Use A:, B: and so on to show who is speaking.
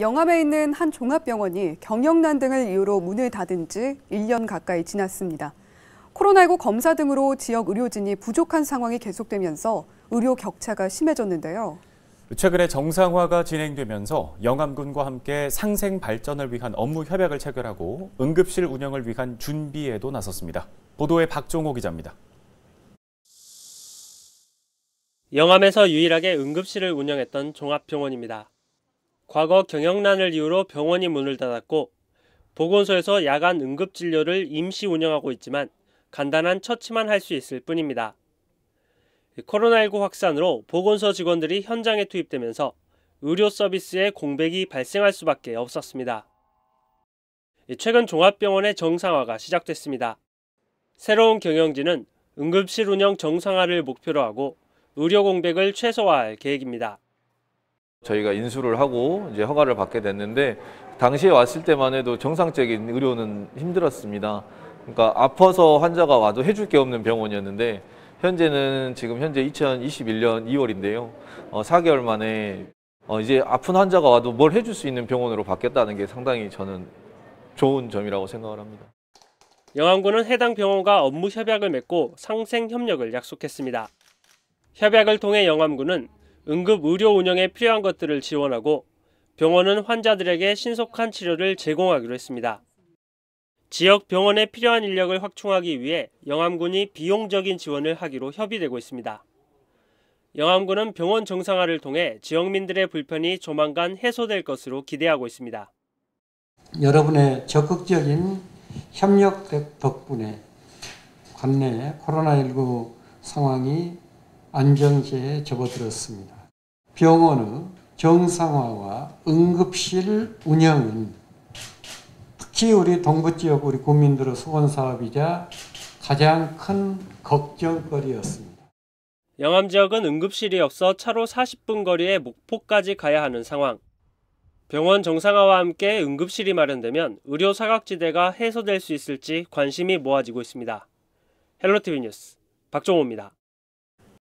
A: 영암에 있는 한 종합병원이 경영난 등을 이유로 문을 닫은 지 1년 가까이 지났습니다. 코로나19 검사 등으로 지역 의료진이 부족한 상황이 계속되면서 의료 격차가 심해졌는데요.
B: 최근에 정상화가 진행되면서 영암군과 함께 상생 발전을 위한 업무 협약을 체결하고 응급실 운영을 위한 준비에도 나섰습니다. 보도에 박종호 기자입니다.
C: 영암에서 유일하게 응급실을 운영했던 종합병원입니다. 과거 경영난을 이유로 병원이 문을 닫았고 보건소에서 야간 응급진료를 임시 운영하고 있지만 간단한 처치만 할 수 있을 뿐입니다. 코로나19 확산으로 보건소 직원들이 현장에 투입되면서 의료 서비스의 공백이 발생할 수밖에 없었습니다. 최근 종합병원의 정상화가 시작됐습니다. 새로운 경영진은 응급실 운영 정상화를 목표로 하고 의료 공백을 최소화할 계획입니다.
A: 저희가 인수를 하고 이제 허가를 받게 됐는데 당시에 왔을 때만 해도 정상적인 의료는 힘들었습니다. 그러니까 아파서 환자가 와도 해줄 게 없는 병원이었는데 현재는 지금 현재 2021년 2월인데요. 어, 4개월 만에 어, 이제 아픈 환자가 와도 뭘 해줄 수 있는 병원으로 바뀌었다는 게 상당히 저는 좋은 점이라고 생각을 합니다.
C: 영암군은 해당 병원과 업무 협약을 맺고 상생 협력을 약속했습니다. 협약을 통해 영암군은 응급 의료 운영에 필요한 것들을 지원하고 병원은 환자들에게 신속한 치료를 제공하기로 했습니다. 지역 병원에 필요한 인력을 확충하기 위해 영암군이 비용적인 지원을 하기로 협의되고 있습니다. 영암군은 병원 정상화를 통해 지역민들의 불편이 조만간 해소될 것으로 기대하고 있습니다.
D: 여러분의 적극적인 협력 덕분에 관내 코로나19 상황이 안정기에 접어들었습니다. 병원의 정상화와 응급실 운영은 특히 우리 동부 지역 우리 국민들의 소원 사업이자 가장 큰 걱정거리였습니다.
C: 영암 지역은 응급실이 없어 차로 40분 거리에 목포까지 가야 하는 상황. 병원 정상화와 함께 응급실이 마련되면 의료 사각지대가 해소될 수
B: 있을지 관심이 모아지고 있습니다. 헬로티비 뉴스 박종호입니다.